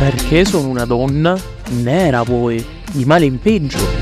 Perché sono una donna nera voi, di male in peggio.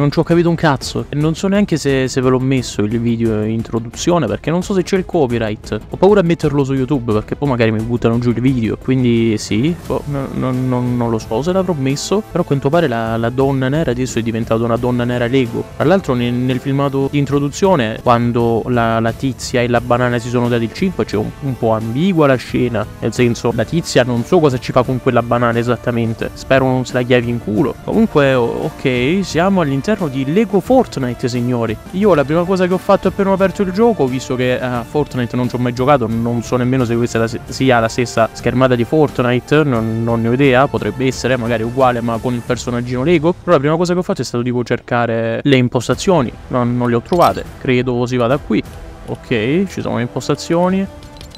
non ci ho capito un cazzo. E non so neanche se, se ve l'ho messo il video in introduzione, perché non so se c'è il copyright. Ho paura a metterlo su YouTube, perché poi magari mi buttano giù il video. Quindi sì, oh, no, no, no, non lo so se l'avrò messo, però a quanto pare la, la, donna nera adesso è diventata una donna nera Lego. Tra l'altro nel, nel, filmato di introduzione, quando la, la, tizia e la banana si sono dati il 5, c'è un, un po' ambigua la scena, nel senso la tizia non so cosa ci fa con quella banana esattamente. Spero non se la chiavi in culo. Comunque, ok, siamo all'interno all'interno di Lego Fortnite, signori. Io la prima cosa che ho fatto appena ho aperto il gioco, visto che a uh, eh, Fortnite non ci ho mai giocato, non so nemmeno se questa sia la stessa schermata di Fortnite, non, non ne ho idea, potrebbe essere magari uguale ma con il personaggino Lego. Però la prima cosa che ho fatto è stato tipo cercare le impostazioni, non, non le ho trovate, credo si vada qui. Ok, ci sono le impostazioni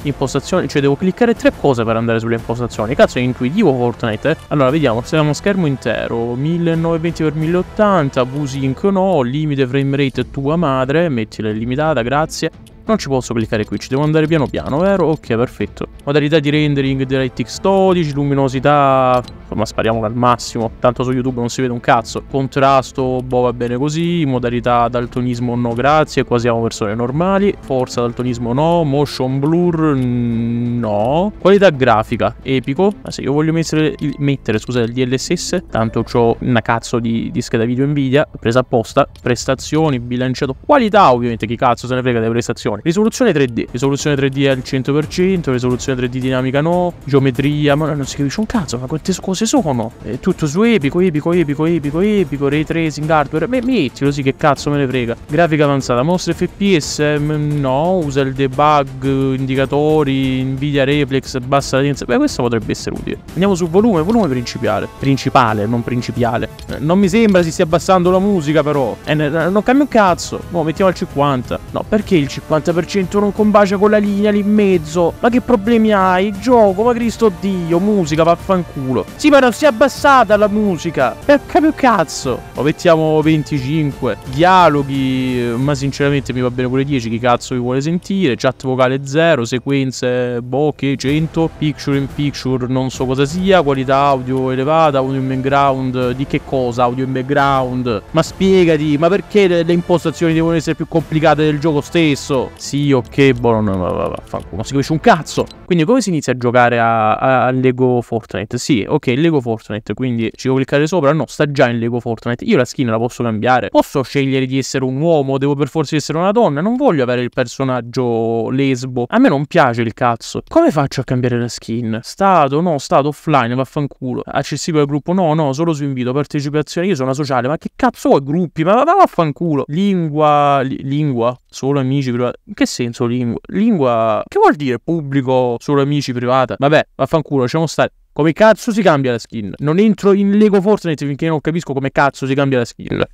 impostazioni, cioè devo cliccare tre cose per andare sulle impostazioni. Cazzo, è intuitivo Fortnite. Eh? Allora, vediamo, siamo schermo intero, 1920x1080, v busync no, limite frame rate tua madre, mettila limitata, grazie. Non ci posso cliccare qui, ci devo andare piano piano, vero? Ok, perfetto. Modalità di rendering DirectX 12, luminosità... Insomma, spariamo al massimo. Tanto su YouTube non si vede un cazzo. Contrasto, boh, va bene così. Modalità daltonismo no, grazie. Qua siamo persone normali. Forza daltonismo no. Motion blur no. Qualità grafica, epico. Ma ah, se io voglio mettere, mettere scusa, il DLSS, tanto ho una cazzo di, di scheda video Nvidia, presa apposta. Prestazioni, bilanciato. Qualità, ovviamente, chi cazzo se ne frega delle prestazioni risoluzione. Risoluzione 3D, risoluzione 3D al 100%, risoluzione 3D dinamica no, geometria, ma non si capisce un cazzo, ma quante cose sono? È tutto su epico, epico, epico, epico, epico, ray tracing, hardware, me mettilo sì che cazzo me ne frega. Grafica avanzata, mostra FPS, ehm, no, usa il debug, indicatori, Nvidia Reflex, bassa latenza, beh questo potrebbe essere utile. Andiamo sul volume, volume principale, principale, non principiale. Eh, non mi sembra si stia abbassando la musica però, eh, non cambia un cazzo, no, mettiamo al 50. No, perché il 50? 90% non combacia con la linea lì in mezzo. Ma che problemi hai? Gioco, ma Cristo Dio, musica, vaffanculo. Sì, ma non si è abbassata la musica. Perché più cazzo? Lo mettiamo 25. Dialoghi, ma sinceramente mi va bene pure 10. Chi cazzo vi vuole sentire? Chat vocale 0, sequenze, boh, che 100. Picture in picture, non so cosa sia. Qualità audio elevata, audio in background. Di che cosa? Audio in background. Ma spiegati, ma perché le impostazioni devono essere più complicate del gioco stesso? sì, ok, boh, non, non si capisce un cazzo. Quindi come si inizia a giocare a, a, a Lego Fortnite? Sì, ok, Lego Fortnite, quindi ci devo cliccare sopra? No, sta già in Lego Fortnite. Io la skin la posso cambiare. Posso scegliere di essere un uomo, devo per forza essere una donna, non voglio avere il personaggio lesbo. A me non piace il cazzo. Come faccio a cambiare la skin? Stato, no, stato offline, vaffanculo. Accessibile al gruppo? No, no, solo su invito, partecipazione, io sono una sociale, ma che cazzo vuoi gruppi? Ma, ma vaffanculo. Lingua, li, lingua, solo amici privati. In che senso lingua? Lingua. Che vuol dire pubblico, solo amici privata? Vabbè, vaffanculo, lasciamo stare. Come cazzo si cambia la skin? Non entro in Lego Fortnite finché non capisco come cazzo si cambia la skin.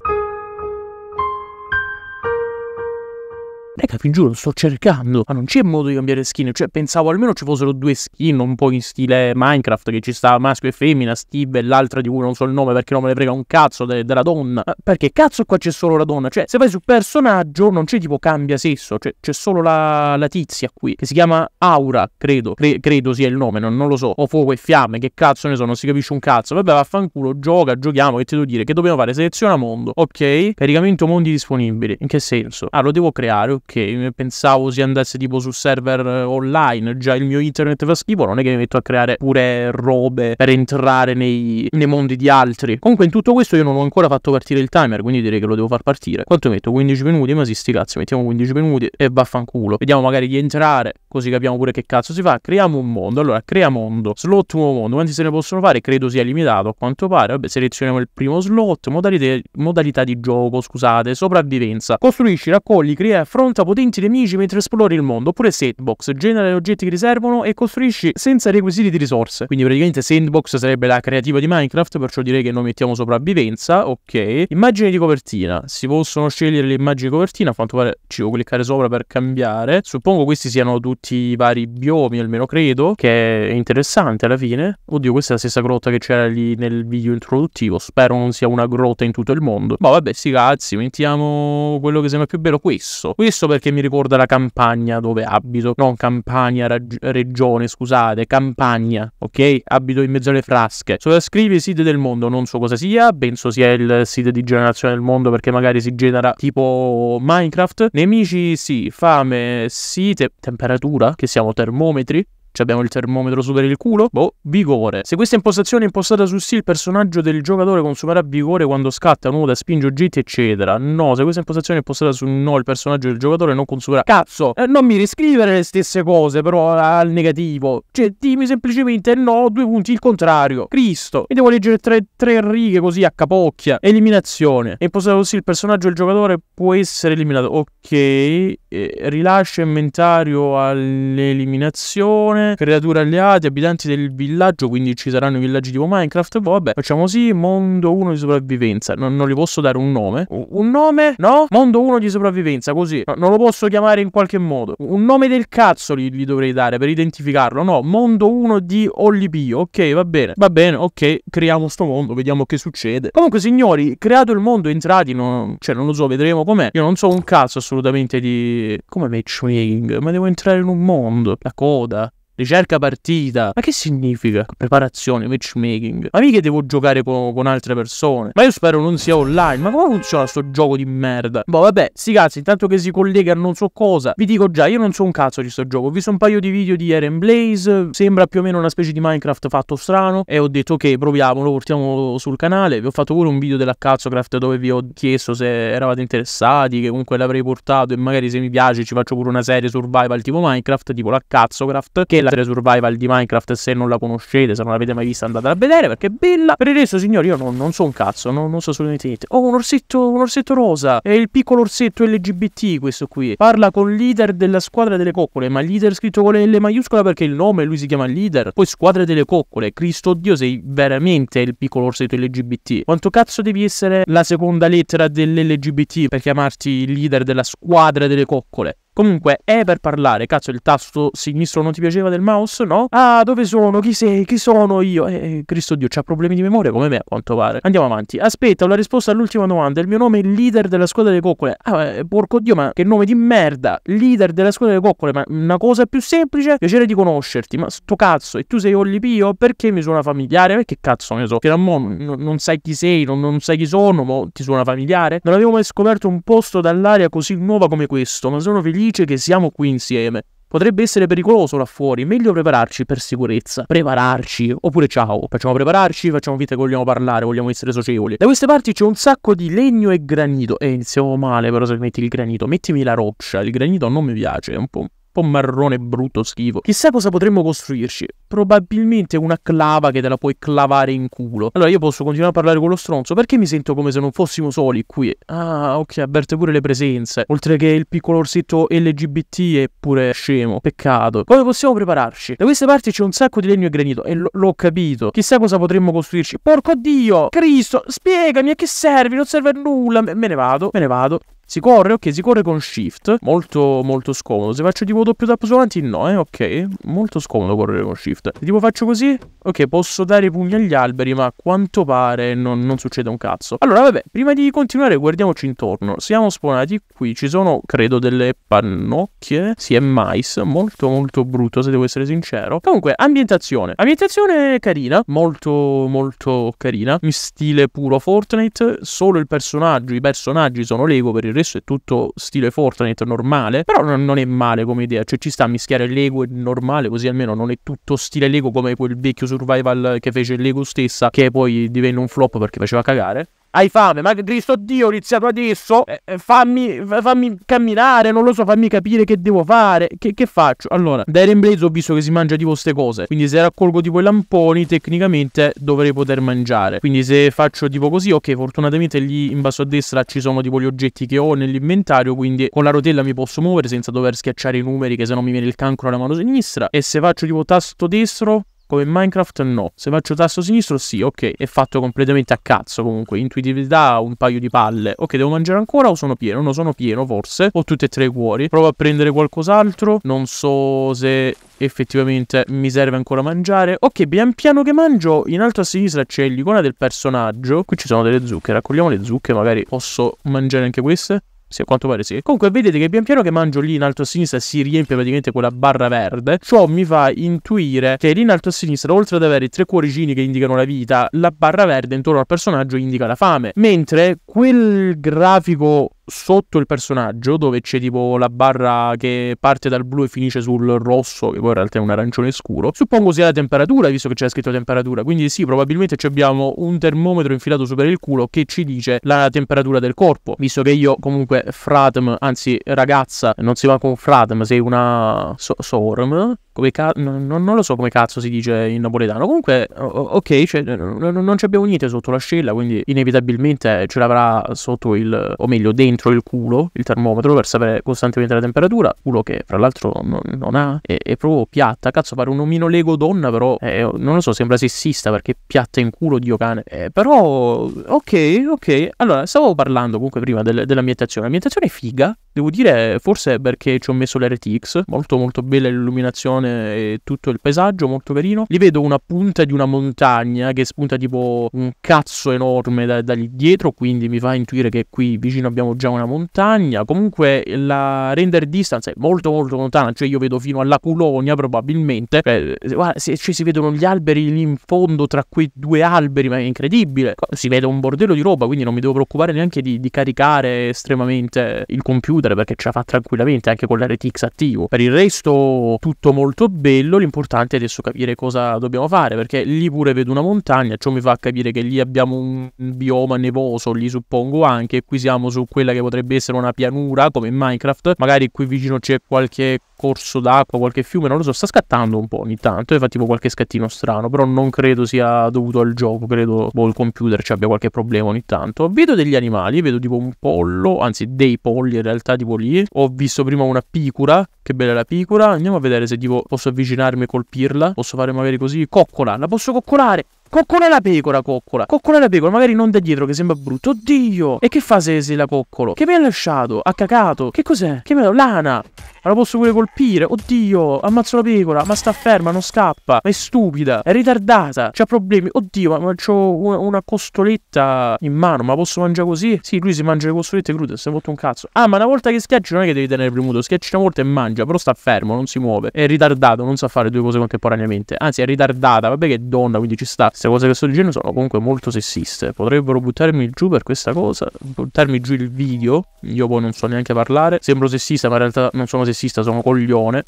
Raga, eh, vi giuro, sto cercando, ma non c'è modo di cambiare skin, cioè pensavo almeno ci fossero due skin un po' in stile Minecraft, che ci sta maschio e femmina, Steve e l'altra di cui non so il nome perché non me ne frega un cazzo de della donna. Ma perché cazzo qua c'è solo la donna? Cioè, se vai su personaggio non c'è tipo cambia sesso, cioè c'è solo la, la, tizia qui, che si chiama Aura, credo, Cre credo sia il nome, non, non, lo so, o fuoco e fiamme, che cazzo ne so, non si capisce un cazzo, vabbè vaffanculo, gioca, giochiamo, che ti devo dire, che dobbiamo fare? Seleziona mondo, ok, caricamento mondi disponibili, in che senso? Ah, lo devo creare, ok, ok, pensavo si andasse tipo su server eh, online, già il mio internet fa schifo, non è che mi metto a creare pure robe per entrare nei, nei mondi di altri. Comunque in tutto questo io non ho ancora fatto partire il timer, quindi direi che lo devo far partire. Quanto metto? 15 minuti? Ma si sti cazzi, mettiamo 15 minuti e vaffanculo. Vediamo magari di entrare, così capiamo pure che cazzo si fa. Creiamo un mondo, allora crea mondo, slot nuovo mondo, quanti se ne possono fare? Credo sia limitato a quanto pare. Vabbè, selezioniamo il primo slot, modalità, modalità di gioco, scusate, sopravvivenza. Costruisci, raccogli, crea, e affronta Aumenta potenti nemici mentre esplori il mondo, oppure sandbox, genera gli oggetti che ti servono e costruisci senza requisiti di risorse. Quindi praticamente sandbox sarebbe la creativa di Minecraft, perciò direi che noi mettiamo sopravvivenza, ok. Immagini di copertina, si possono scegliere le immagini di copertina, a quanto pare ci devo cliccare sopra per cambiare. Suppongo questi siano tutti i vari biomi, almeno credo, che è interessante alla fine. Oddio, questa è la stessa grotta che c'era lì nel video introduttivo, spero non sia una grotta in tutto il mondo. Ma vabbè, sti cazzi, mettiamo quello che sembra più bello, questo. Questo questo perché mi ricorda la campagna dove abito, non campagna, rag- regione, scusate, campagna, ok? Abito in mezzo alle frasche. Sovrascrivi site del mondo, non so cosa sia, penso sia il sito di generazione del mondo perché magari si genera tipo Minecraft. Minecraft. Nemici sì, fame, sì, te- temperatura, che siamo termometri abbiamo il termometro su per il culo? Boh, vigore. Se questa impostazione è impostata su sì, il personaggio del giocatore consumerà vigore quando scatta, nuoto, spinge oggetti, eccetera. No, se questa impostazione è impostata su no, il personaggio del giocatore non consumerà. Cazzo, eh, non mi riscrivere le stesse cose, però al negativo. Cioè, dimmi semplicemente no, due punti, il contrario. Cristo. mi devo leggere tre, tre righe così a capocchia. Eliminazione. È impostata così, il personaggio del giocatore può essere eliminato. Ok, eh, rilascio inventario all'eliminazione creature alleate, abitanti del villaggio, quindi ci saranno i villaggi tipo Minecraft, vabbè, facciamo così, mondo 1 di sopravvivenza, non, non gli posso dare un nome, un nome? No? Mondo 1 di sopravvivenza, così, no, non lo posso chiamare in qualche modo, un nome del cazzo gli, gli dovrei dare per identificarlo, no, mondo 1 di Ollipio, ok, va bene, va bene, ok, creiamo sto mondo, vediamo che succede. Comunque signori, creato il mondo, entrati, no, cioè non lo so, vedremo com'è, io non so un cazzo assolutamente di... come matchmaking, ma devo entrare in un mondo, la coda, ricerca partita. Ma che significa? Preparazione, matchmaking. Ma mica devo giocare con, con, altre persone. Ma io spero non sia online. Ma come funziona sto gioco di merda? Boh, vabbè, sti cazzi, intanto che si collega non so cosa. Vi dico già, io non so un cazzo di sto gioco. Ho visto un paio di video di Eren Blaze. Sembra più o meno una specie di Minecraft fatto strano. E ho detto, ok, proviamolo, portiamo sul canale. Vi ho fatto pure un video della Cazzocraft dove vi ho chiesto se eravate interessati. Che comunque l'avrei portato. E magari se mi piace ci faccio pure una serie survival tipo Minecraft, tipo la Cazzocraft. Che è la bella serie survival di Minecraft. Se non la conoscete, se non l'avete mai vista, andate a vedere perché è bella. Per il resto, signori, io non, non so un cazzo, non, non so assolutamente niente. Oh, un orsetto, un orsetto rosa. È il piccolo orsetto LGBT questo qui. Parla con il leader della squadra delle coccole, ma leader scritto con le L maiuscola perché il nome lui si chiama leader. Poi squadra delle coccole. Cristo Dio, sei veramente il piccolo orsetto LGBT. Quanto cazzo devi essere la seconda lettera dell'LGBT per chiamarti leader della squadra delle coccole? Comunque, è per parlare. Cazzo, il tasto sinistro non ti piaceva del mouse? No? Ah, dove sono? Chi sei? Chi sono io? Eh, eh, Cristo Dio, c'ha problemi di memoria come me, a quanto pare. Andiamo avanti. Aspetta, ho la risposta all'ultima domanda. Il mio nome è leader della squadra delle coccole. Ah, eh, porco Dio, ma che nome di merda! Leader della squadra delle coccole, ma una cosa più semplice? Piacere di conoscerti, ma sto cazzo, e tu sei Olli Pio? Perché mi suona familiare? Perché cazzo ne so? Che da mo non, non sai chi sei, non, non sai chi sono, ma ti suona familiare? Non avevo mai scoperto un posto dall'aria così nuova come questo, ma sono felice dice che siamo qui insieme. Potrebbe essere pericoloso là fuori, meglio prepararci per sicurezza. Prepararci, oppure ciao, facciamo prepararci, facciamo vita che vogliamo parlare, vogliamo essere socievoli. Da queste parti c'è un sacco di legno e granito. E eh, iniziamo male però se metti il granito, mettimi la roccia, il granito non mi piace, è un po' po' marrone, brutto, schifo. Chissà cosa potremmo costruirci. Probabilmente una clava che te la puoi clavare in culo. Allora io posso continuare a parlare con lo stronzo perché mi sento come se non fossimo soli qui. Ah, ok, avverte pure le presenze. Oltre che il piccolo orsetto LGBT è pure scemo. Peccato. Come possiamo prepararci? Da queste parti c'è un sacco di legno e granito e l'ho capito. Chissà cosa potremmo costruirci. Porco Dio! Cristo, spiegami a che serve? Non serve a nulla. Me ne vado, me ne vado. Si corre, ok, si corre con shift, molto molto scomodo. Se faccio tipo doppio tap su avanti, no, eh, ok, molto scomodo correre con shift. Se tipo faccio così, ok, posso dare i pugni agli alberi, ma a quanto pare non, non succede un cazzo. Allora, vabbè, prima di continuare guardiamoci intorno. Siamo spawnati qui, ci sono, credo, delle pannocchie, sì, è mais, molto molto brutto se devo essere sincero. Comunque, ambientazione. Ambientazione carina, molto molto carina, in stile puro Fortnite, solo il personaggio, i personaggi sono Lego per il resto è tutto stile Fortnite normale, però non, non è male come idea, cioè ci sta a mischiare Lego e normale, così almeno non è tutto stile Lego come quel vecchio survival che fece Lego stessa, che poi divenne un flop perché faceva cagare hai fame, ma Cristo Dio ho iniziato adesso, eh, eh, fammi, fammi, camminare, non lo so, fammi capire che devo fare, che, che faccio? Allora, da Iron Blaze ho visto che si mangia tipo queste cose, quindi se raccolgo tipo i lamponi tecnicamente dovrei poter mangiare, quindi se faccio tipo così, ok, fortunatamente lì in basso a destra ci sono tipo gli oggetti che ho nell'inventario, quindi con la rotella mi posso muovere senza dover schiacciare i numeri che se no mi viene il cancro alla mano sinistra, e se faccio tipo tasto destro come in Minecraft no. Se faccio tasto sinistro sì, ok, è fatto completamente a cazzo comunque. Intuitività un paio di palle. Ok, devo mangiare ancora o sono pieno? No, sono pieno forse. Ho tutti e tre i cuori. Provo a prendere qualcos'altro. Non so se effettivamente mi serve ancora mangiare. Ok, pian piano che mangio, in alto a sinistra c'è l'icona del personaggio. Qui ci sono delle zucche, raccogliamo le zucche, magari posso mangiare anche queste. Sì, a quanto pare sì. Comunque vedete che pian piano che mangio lì in alto a sinistra si riempie praticamente quella barra verde. Ciò mi fa intuire che lì in alto a sinistra, oltre ad avere i tre cuoricini che indicano la vita, la barra verde intorno al personaggio indica la fame. Mentre quel grafico sotto il personaggio, dove c'è tipo la barra che parte dal blu e finisce sul rosso, che poi in realtà è un arancione scuro, suppongo sia la temperatura, visto che c'è scritto temperatura, quindi sì, probabilmente ci abbiamo un termometro infilato su per il culo che ci dice la temperatura del corpo, visto che io comunque fratm, anzi ragazza, non si va con fratm, sei una so- sorm, come ca- non, non, lo so come cazzo si dice in napoletano. Comunque, ok, cioè, non, non ci abbiamo niente sotto l'ascella, quindi inevitabilmente ce l'avrà sotto il, o meglio, dentro il culo, il termometro per sapere costantemente la temperatura. Culo che, fra l'altro, non, non ha, è, è, proprio piatta. Cazzo, pare un omino Lego donna, però, eh, eh, non lo so, sembra sessista perché piatta in culo, dio cane. Eh, però, ok, ok. Allora, stavo parlando comunque prima del, dell'ambientazione. L'ambientazione è figa, devo dire, forse perché ci ho messo l'RTX, molto molto bella l'illuminazione e tutto il paesaggio, molto carino. Li vedo una punta di una montagna che spunta tipo un cazzo enorme da, da lì dietro, quindi mi fa intuire che qui vicino abbiamo già una montagna. Comunque la render distance è molto molto lontana, cioè io vedo fino alla Culonia probabilmente. Cioè, guarda, se, ci si vedono gli alberi lì in fondo tra quei due alberi, ma è incredibile. Si vede un bordello di roba, quindi non mi devo preoccupare neanche di, di caricare estremamente il computer perché ce la fa tranquillamente anche con l'RTX attivo. Per il resto tutto molto molto bello, l'importante è adesso capire cosa dobbiamo fare, perché lì pure vedo una montagna, ciò mi fa capire che lì abbiamo un bioma nevoso, lì suppongo anche, qui siamo su quella che potrebbe essere una pianura come in Minecraft, magari qui vicino c'è qualche corso d'acqua, qualche fiume, non lo so, sta scattando un po' ogni tanto e fa tipo qualche scattino strano, però non credo sia dovuto al gioco, credo boh, il computer ci abbia qualche problema ogni tanto. Vedo degli animali, vedo tipo un pollo, anzi dei polli in realtà tipo lì, ho visto prima una picura, che bella la picura, andiamo a vedere se tipo posso, avvicinarmi e colpirla. Posso fare magari così. Coccola, la posso coccolare. Coccola la pecora, coccola. Coccola la pecora, magari non da dietro che sembra brutto. Oddio! E che fa se, se la coccolo? Che mi ha lasciato? Ha cacato? Che cos'è? Che me l'ha... Lana! la posso pure colpire. Oddio, ammazzo la pecora. Ma sta ferma, non scappa. Ma è stupida. È ritardata. C'ha problemi. Oddio, ma, c'ho una, una, costoletta in mano. Ma posso mangiare così? Sì, lui si mangia le costolette crude. Si è fatto un cazzo. Ah, ma una volta che schiacci non è che devi tenere premuto. Schiacci una volta e mangia. Però sta fermo, non si muove. È ritardato, non sa fare due cose contemporaneamente. Anzi, è ritardata. Vabbè che è donna, quindi ci sta. Queste cose che sto dicendo sono comunque molto sessiste. Potrebbero buttarmi giù per questa cosa. Buttarmi giù il video. Io poi non so neanche parlare. Sembro sessista, ma in realtà non sono sessista sessista, sono coglione.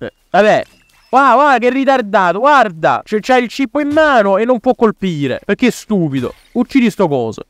Eh, vabbè, Wow, wow, che ritardato, guarda! C'è, c'ha il cippo in mano e non può colpire. Perché è stupido. Uccidi sto coso.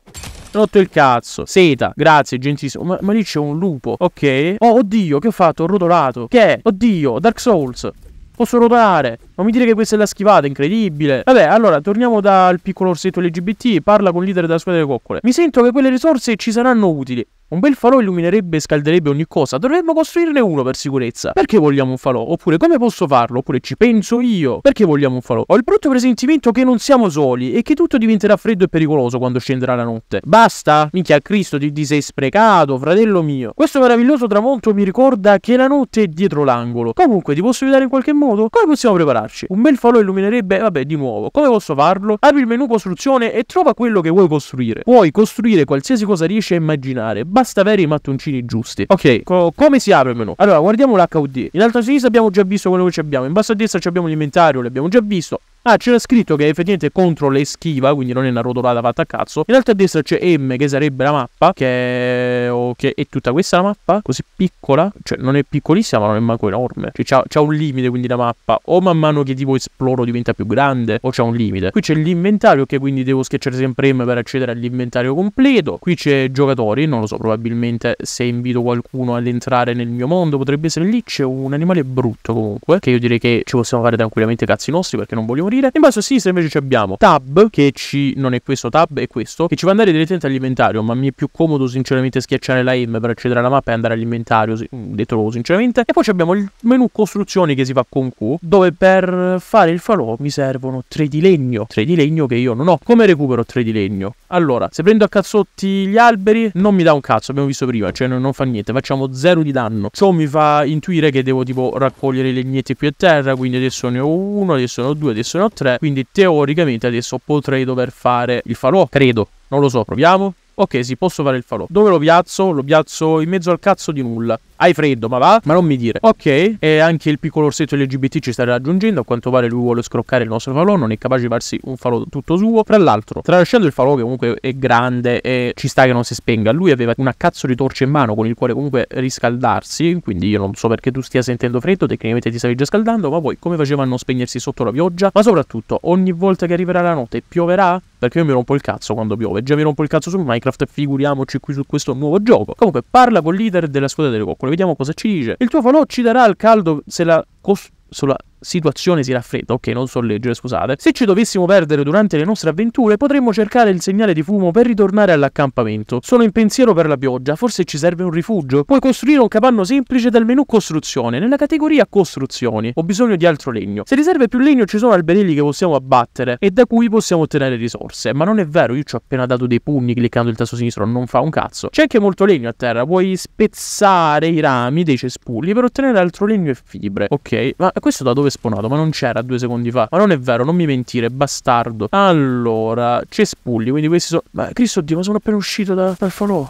Rotto il cazzo. Seta, grazie, gentilissimo. Ma, ma lì c'è un lupo. Ok. Oh, oddio, che ho fatto? Ho rotolato. Che? È? Oddio, Dark Souls. Posso rotolare? Non mi dire che questa è la schivata, incredibile. Vabbè, allora, torniamo dal piccolo orsetto LGBT. Parla con il leader della squadra delle coccole. Mi sento che quelle risorse ci saranno utili. Un bel falò illuminerebbe e scalderebbe ogni cosa, dovremmo costruirne uno per sicurezza. Perché vogliamo un falò? Oppure come posso farlo? Oppure ci penso io? Perché vogliamo un falò? Ho il brutto presentimento che non siamo soli e che tutto diventerà freddo e pericoloso quando scenderà la notte. Basta? Minchia Cristo, ti, ti sei sprecato, fratello mio. Questo meraviglioso tramonto mi ricorda che la notte è dietro l'angolo. Comunque, ti posso aiutare in qualche modo? Come possiamo prepararci? Un bel falò illuminerebbe, vabbè, di nuovo. Come posso farlo? Apri il menu costruzione e trova quello che vuoi costruire. Puoi costruire qualsiasi cosa riesci a immaginare basta avere i mattoncini giusti. Ok, co come si apre il menu? Allora, guardiamo l'HUD. In alto a sinistra abbiamo già visto quello che abbiamo. In basso a destra abbiamo l'inventario, l'abbiamo già visto. Ah, c'era scritto che effettivamente contro le schiva, quindi non è una rotolata fatta a cazzo. In alto a destra c'è M, che sarebbe la mappa, che è, oh, è tutta questa la mappa, così piccola. Cioè, non è piccolissima, ma non è manco enorme. Cioè, c'ha, c'ha un limite, quindi la mappa. O man mano che tipo esploro diventa più grande, o c'è un limite. Qui c'è l'inventario, che quindi devo schiacciare sempre M per accedere all'inventario completo. Qui c'è giocatori, non lo so, probabilmente se invito qualcuno ad entrare nel mio mondo potrebbe essere lì. C'è un animale brutto comunque, che io direi che ci possiamo fare tranquillamente cazzi nostri perché non voglio morire aprire. In base a sinistra invece abbiamo tab, che ci... non è questo tab, è questo, che ci va andare direttamente all'inventario, ma mi è più comodo sinceramente schiacciare la M per accedere alla mappa e andare all'inventario, sì, mm, detto sinceramente. E poi abbiamo il menu costruzioni che si fa con Q, dove per fare il falò mi servono tre di legno, tre di legno che io non ho. Come recupero tre di legno? Allora, se prendo a cazzotti gli alberi, non mi dà un cazzo, abbiamo visto prima, cioè non, fa niente, facciamo zero di danno. Ciò mi fa intuire che devo tipo raccogliere i legnetti qui a terra, quindi adesso ne ho uno, adesso ne ho due, adesso ne ho erano tre, quindi teoricamente adesso potrei dover fare il falò, credo, non lo so, proviamo. Ok, sì, posso fare il falò. Dove lo piazzo? Lo piazzo in mezzo al cazzo di nulla. Hai freddo, ma va? Ma non mi dire. Ok, e anche il piccolo orsetto LGBT ci sta raggiungendo. A quanto pare lui vuole scroccare il nostro falò. Non è capace di farsi un falò tutto suo. Tra l'altro, tralasciando il falò, che comunque è grande e ci sta che non si spenga, lui aveva una cazzo di torcia in mano con il quale comunque riscaldarsi. Quindi io non so perché tu stia sentendo freddo. Tecnicamente ti stavi già scaldando. Ma poi come faceva a non spegnersi sotto la pioggia? Ma soprattutto, ogni volta che arriverà la notte pioverà? Perché io mi rompo il cazzo quando piove. Già mi rompo il cazzo su Minecraft, figuriamoci qui su questo nuovo gioco. Comunque, parla col leader della squadra delle coccole miracolo, vediamo cosa ci dice. Il tuo falò ci darà al caldo se la, cos- se la situazione si raffredda, ok, non so leggere, scusate. Se ci dovessimo perdere durante le nostre avventure, potremmo cercare il segnale di fumo per ritornare all'accampamento. Sono in pensiero per la pioggia, forse ci serve un rifugio. Puoi costruire un capanno semplice dal menu costruzione, nella categoria costruzioni. Ho bisogno di altro legno. Se riserve più legno ci sono alberelli che possiamo abbattere e da cui possiamo ottenere risorse. Ma non è vero, io ci ho appena dato dei pugni cliccando il tasto sinistro, non fa un cazzo. C'è anche molto legno a terra, puoi spezzare i rami dei cespugli per ottenere altro legno e fibre. Ok, ma questo da dove dove esponato, ma non c'era due secondi fa. Ma non è vero, non mi mentire, bastardo. Allora, cespugli, quindi questi sono... Ma Cristo Dio, ma sono appena uscito da, dal falò.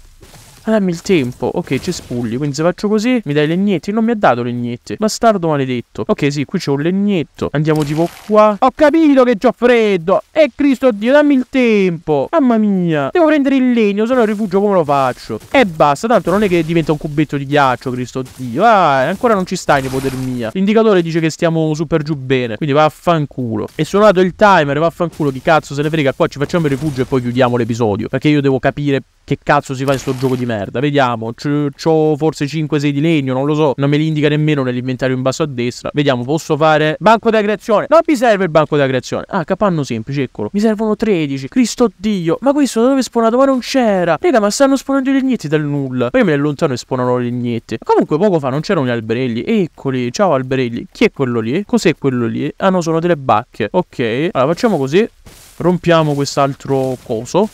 Ma ah, dammi il tempo. Ok, cespugli. Quindi se faccio così, mi dai legnetti. Non mi ha dato legnetti. Bastardo maledetto. Ok, sì, qui c'è un legnetto. Andiamo tipo qua. Ho capito che c'ho freddo. E Cristo Dio, dammi il tempo. Mamma mia. Devo prendere il legno, se no il rifugio come lo faccio? E basta, tanto non è che diventa un cubetto di ghiaccio, Cristo Dio. Ah, eh, ancora non ci sta in ipotermia. L'indicatore dice che stiamo super giù bene. Quindi vaffanculo. È suonato il timer, vaffanculo. Chi cazzo se ne frega? Qua ci facciamo il rifugio e poi chiudiamo l'episodio. Perché io devo capire che cazzo si fa in sto gioco di merda. Vediamo, c'ho forse 5-6 di legno, non lo so, non me li indica nemmeno nell'inventario in basso a destra. Vediamo, posso fare banco da creazione. Non mi serve il banco da creazione. Ah, capanno semplice, eccolo. Mi servono 13. Cristo Dio, ma questo da dove è spawnato? Ma non c'era. Raga, ma stanno spawnando i legnetti dal nulla. Poi me ne lontano e spawnano le legnette. Comunque poco fa non c'erano gli alberelli. Eccoli, ciao alberelli. Chi è quello lì? Cos'è quello lì? Ah no, sono delle bacche. Ok, allora facciamo così. Rompiamo quest'altro coso.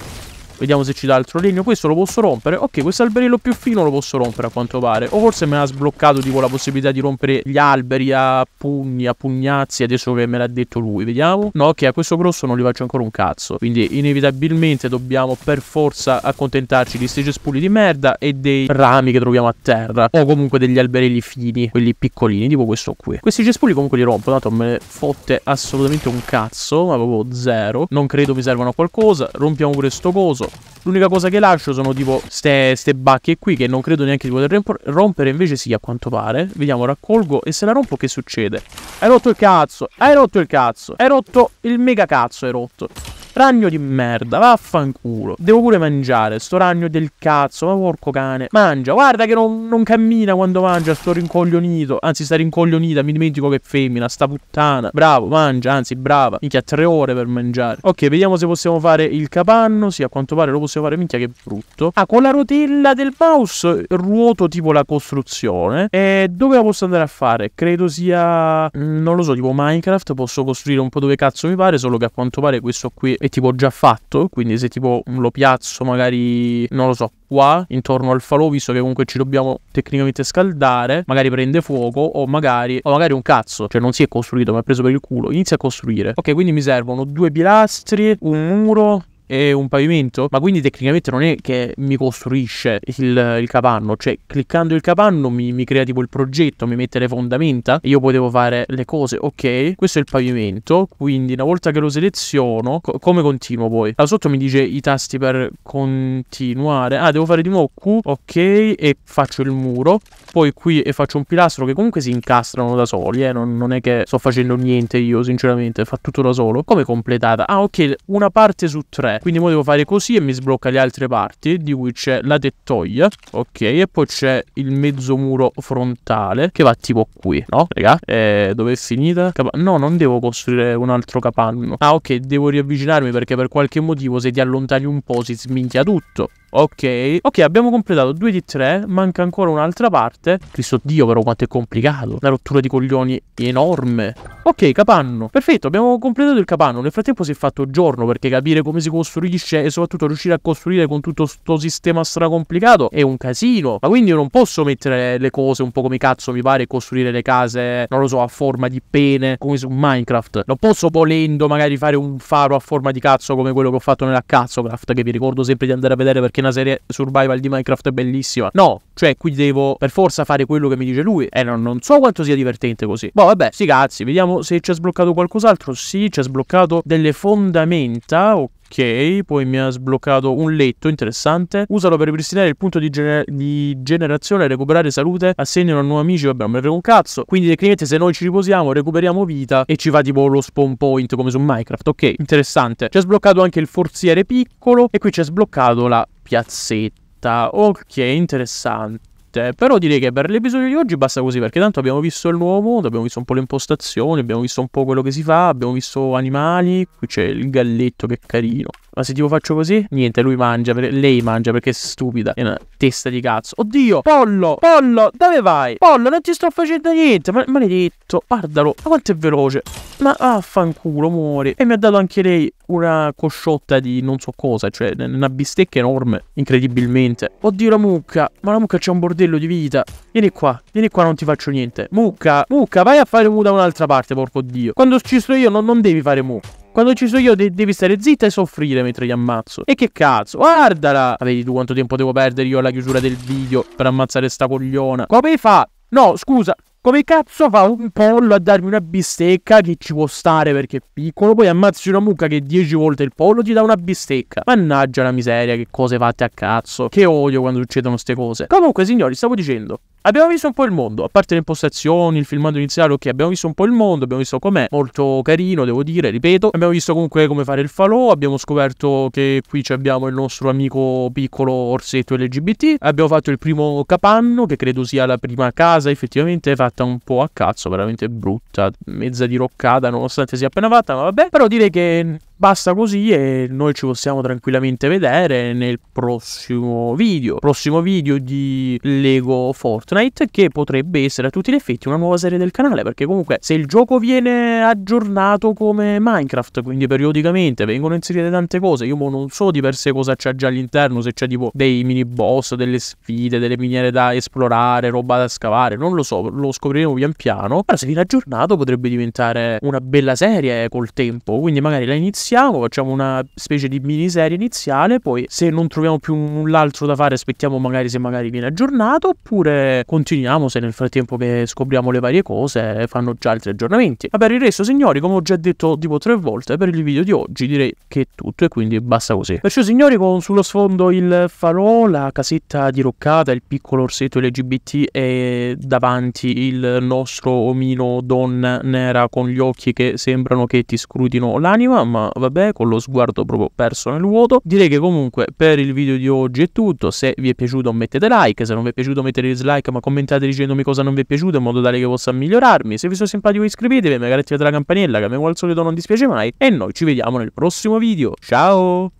Vediamo se ci dà altro legno. Questo lo posso rompere? Ok, questo alberello più fino lo posso rompere a quanto pare. O forse me l'ha sbloccato tipo la possibilità di rompere gli alberi a pugni, a pugnazzi, adesso che me l'ha detto lui. Vediamo. No, ok, a questo grosso non gli faccio ancora un cazzo. Quindi inevitabilmente dobbiamo per forza accontentarci di questi cespugli di merda e dei rami che troviamo a terra. O comunque degli alberelli fini, quelli piccolini, tipo questo qui. Questi cespugli comunque li rompo, tanto me ne fotte assolutamente un cazzo, ma proprio zero. Non credo mi servano a qualcosa. Rompiamo pure sto coso so. L'unica cosa che lascio sono tipo ste, ste bacche qui che non credo neanche di poter rompere, invece sì a quanto pare. Vediamo, raccolgo e se la rompo che succede? Hai rotto il cazzo, hai rotto il cazzo, hai rotto il mega cazzo, hai rotto. Ragno di merda, vaffanculo. Devo pure mangiare, sto ragno del cazzo, ma porco cane. Mangia, guarda che non, non cammina quando mangia, sto rincoglionito. Anzi, sta rincoglionita, mi dimentico che è femmina, sta puttana. Bravo, mangia, anzi, brava. Minchia, tre ore per mangiare. Ok, vediamo se possiamo fare il capanno. Sì, a quanto pare lo possiamo fare, minchia, che brutto. Ah, con la rotella del mouse ruoto tipo la costruzione. E dove la posso andare a fare? Credo sia... Mm, non lo so, tipo Minecraft. Posso costruire un po' dove cazzo mi pare, solo che a quanto pare questo qui è tipo già fatto, quindi se tipo lo piazzo magari, non lo so, qua intorno al falò, visto che comunque ci dobbiamo tecnicamente scaldare, magari prende fuoco o magari, o magari un cazzo, cioè non si è costruito ma è preso per il culo, inizia a costruire. Ok, quindi mi servono due pilastri, un muro, è un pavimento, ma quindi tecnicamente non è che mi costruisce il, il capanno, cioè cliccando il capanno mi, mi, crea tipo il progetto, mi mette le fondamenta e io potevo fare le cose, ok, questo è il pavimento, quindi una volta che lo seleziono, co- come continuo poi? Là sotto mi dice i tasti per continuare, ah devo fare di nuovo Q, ok, e faccio il muro, poi qui e faccio un pilastro che comunque si incastrano da soli, eh, non, non è che sto facendo niente io sinceramente, fa tutto da solo, come completata? Ah ok, una parte su tre, quindi ora devo fare così e mi sblocca le altre parti di cui c'è la tettoia ok e poi c'è il mezzo muro frontale che va tipo qui no raga eh, dove è finita Cap no non devo costruire un altro capanno ah ok devo riavvicinarmi perché per qualche motivo se ti allontani un po' si sminchia tutto Ok, ok, abbiamo completato 2 di 3, manca ancora un'altra parte. Cristo Dio, però quanto è complicato. Una rottura di coglioni enorme. Ok, capanno. Perfetto, abbiamo completato il capanno. Nel frattempo si è fatto giorno perché capire come si costruisce e soprattutto riuscire a costruire con tutto questo sistema stracomplicato è un casino. Ma quindi io non posso mettere le cose un po' come cazzo mi pare e costruire le case, non lo so, a forma di pene come su Minecraft. Non posso volendo magari fare un faro a forma di cazzo come quello che ho fatto nella Cazzocraft che vi ricordo sempre di andare a vedere perché una serie survival di Minecraft bellissima. No, cioè qui devo per forza fare quello che mi dice lui. E eh, non, non, so quanto sia divertente così. Boh, vabbè, sti cazzi, vediamo se ci ha sbloccato qualcos'altro. Sì, ci ha sbloccato delle fondamenta, ok. Ok, poi mi ha sbloccato un letto, interessante. Usalo per ripristinare il punto di, gener- di generazione, recuperare salute, assegnano a nuovi amici, vabbè, non me ne frega un cazzo. Quindi tecnicamente se noi ci riposiamo, recuperiamo vita e ci fa tipo lo spawn point come su Minecraft. Ok, interessante. Ci ha sbloccato anche il forziere piccolo e qui ci ha sbloccato la piazzetta. Ok, interessante. Però direi che per l'episodio di oggi basta così, perché tanto abbiamo visto il nuovo mondo, abbiamo visto un po' le impostazioni, abbiamo visto un po' quello che si fa, abbiamo visto animali, qui c'è il galletto che è carino. Ma se tipo faccio così, niente, lui mangia, lei mangia perché è stupida. È una testa di cazzo. Oddio, pollo, pollo, dove vai? Pollo, non ti sto facendo niente. Ma, maledetto, guardalo, ma quanto è veloce. Ma affanculo, muori. E mi ha dato anche lei una cosciotta di non so cosa, cioè una bistecca enorme, incredibilmente. Oddio la mucca, ma la mucca c'è un bordello di vita. Vieni qua, vieni qua, non ti faccio niente. Mucca, mucca, vai a fare mu da un'altra parte, porco dio. Quando ci sto io non, non devi fare mu. Quando ci sono io de- devi stare zitta e soffrire mentre gli ammazzo. E che cazzo? Guardala! Ma vedi tu quanto tempo devo perdere io alla chiusura del video per ammazzare sta cogliona. Come fa? No, scusa. Come cazzo fa un pollo a darmi una bistecca che ci può stare perché è piccolo, poi ammazzi una mucca che dieci volte il pollo ti dà una bistecca? Mannaggia la miseria, che cose fatte a cazzo. Che odio quando succedono queste cose. Comunque, signori, stavo dicendo, Abbiamo visto un po' il mondo, a parte le impostazioni, il filmato iniziale, ok, abbiamo visto un po' il mondo, abbiamo visto com'è, molto carino, devo dire, ripeto. Abbiamo visto comunque come fare il falò, abbiamo scoperto che qui abbiamo il nostro amico piccolo orsetto LGBT, abbiamo fatto il primo capanno, che credo sia la prima casa, effettivamente fatta un po' a cazzo, veramente brutta, mezza diroccata, nonostante sia appena fatta, ma vabbè. Però direi che Basta così e noi ci possiamo tranquillamente vedere nel prossimo video. Prossimo video di Lego Fortnite che potrebbe essere a tutti gli effetti una nuova serie del canale perché comunque se il gioco viene aggiornato come Minecraft quindi periodicamente vengono inserite tante cose io boh, non so di per sé cosa c'è già all'interno se c'è tipo dei mini boss, delle sfide, delle miniere da esplorare, roba da scavare non lo so lo scopriremo pian piano però se viene aggiornato potrebbe diventare una bella serie col tempo quindi magari la iniziamo iniziamo, facciamo una specie di miniserie iniziale, poi se non troviamo più null'altro da fare aspettiamo magari se magari viene aggiornato, oppure continuiamo se nel frattempo che scopriamo le varie cose fanno già altri aggiornamenti. Ma per il resto signori, come ho già detto tipo tre volte, per il video di oggi direi che è tutto e quindi basta così. Perciò signori, con sullo sfondo il farò, la casetta diroccata, il piccolo orsetto LGBT e davanti il nostro omino donna nera con gli occhi che sembrano che ti scrutino l'anima, ma vabbè, con lo sguardo proprio perso nel vuoto. Direi che comunque per il video di oggi è tutto. Se vi è piaciuto mettete like, se non vi è piaciuto mettete dislike, ma commentate dicendomi cosa non vi è piaciuto in modo tale che possa migliorarmi. Se vi sono simpatico iscrivetevi, magari attivate la campanella che a me come al solito non dispiace mai. E noi ci vediamo nel prossimo video. Ciao!